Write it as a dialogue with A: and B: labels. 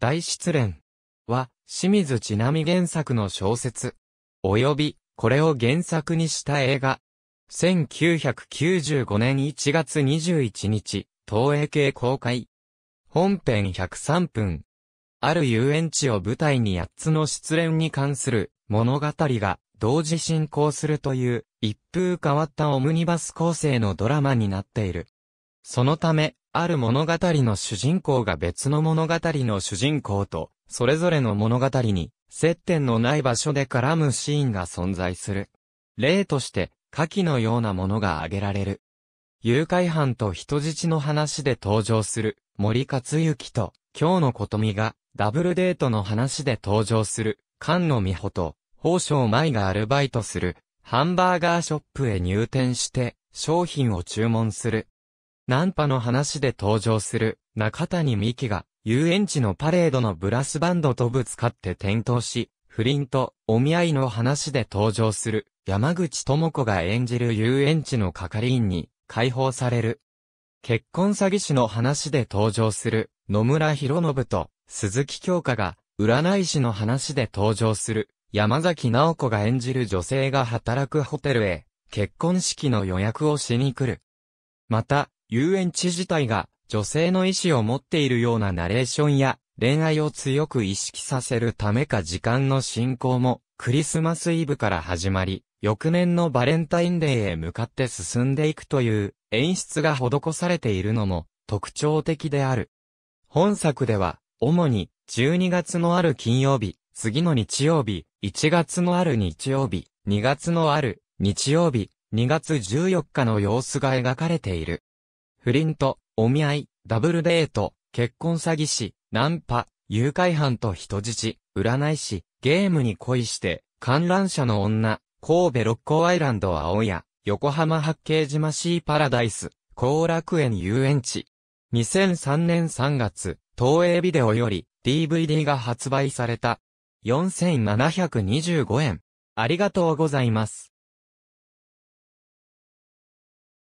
A: 大失恋は、清水ちなみ原作の小説。及び、これを原作にした映画。1995年1月21日、東映系公開。本編103分。ある遊園地を舞台に8つの失恋に関する物語が同時進行するという一風変わったオムニバス構成のドラマになっている。そのため、ある物語の主人公が別の物語の主人公と、それぞれの物語に接点のない場所で絡むシーンが存在する。例として、下記のようなものが挙げられる。誘拐犯と人質の話で登場する森克行と今日のことみがダブルデートの話で登場する菅野美穂と宝生舞がアルバイトするハンバーガーショップへ入店して商品を注文するナンパの話で登場する中谷美紀が遊園地のパレードのブラスバンドとぶつかって転倒し、不倫とお見合いの話で登場する山口智子が演じる遊園地の係員に解放される。結婚詐欺師の話で登場する野村博信と鈴木京香が占い師の話で登場する山崎直子が演じる女性が働くホテルへ結婚式の予約をしに来る。また、遊園地自体が女性の意志を持っているようなナレーションや恋愛を強く意識させるためか時間の進行もクリスマスイブから始まり、翌年のバレンタインデーへ向かって進んでいくという演出が施されているのも特徴的である。本作では、主に12月のある金曜日、次の日曜日、1月のある日曜日、2月のある日曜日、2月14日の様子が描かれている。不倫と、お見合い、ダブルデート、結婚詐欺師、ナンパ、誘拐犯と人質、占い師、ゲームに恋して、観覧車の女、神戸六甲アイランド青屋、横浜八景島シーパラダイス、後楽園遊園地。2003年3月、東映ビデオより DVD が発売された。4725円。ありがとうございます。